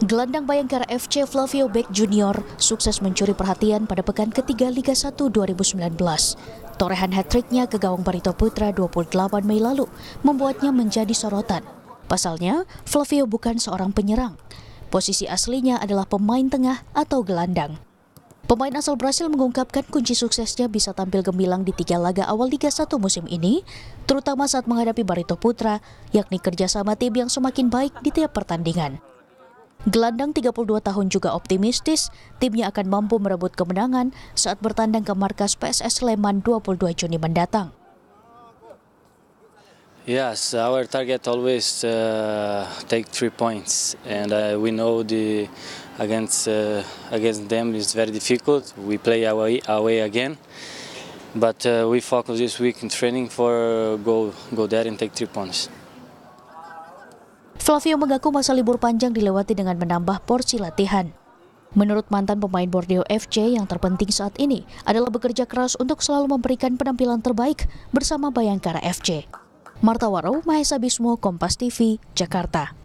Gelandang Bayangkara FC Flavio Beck Junior sukses mencuri perhatian pada pekan ketiga Liga 1 2019. Torehan hat triknya ke gawang Barito Putra 28 Mei lalu membuatnya menjadi sorotan. Pasalnya, Flavio bukan seorang penyerang. Posisi aslinya adalah pemain tengah atau gelandang. Pemain asal Brasil mengungkapkan kunci suksesnya bisa tampil gemilang di tiga laga awal Liga 1 musim ini, terutama saat menghadapi Barito Putra, yakni kerjasama tim yang semakin baik di tiap pertandingan. Gelandang 32 tahun juga optimistis timnya akan mampu merebut kemenangan saat bertandang ke markas PSS Sleman 22 Juni mendatang. Yes, our target always uh, take three points, and uh, we know the against uh, against them is very difficult. We play away away again, but uh, we focus this week in training for go go there and take three points. Flavio mengaku masa libur panjang dilewati dengan menambah porsi latihan. Menurut mantan pemain Borneo FC yang terpenting saat ini adalah bekerja keras untuk selalu memberikan penampilan terbaik bersama Bayangkara FC. Marta Waro, Mahesa Bismo, Kompas TV, Jakarta.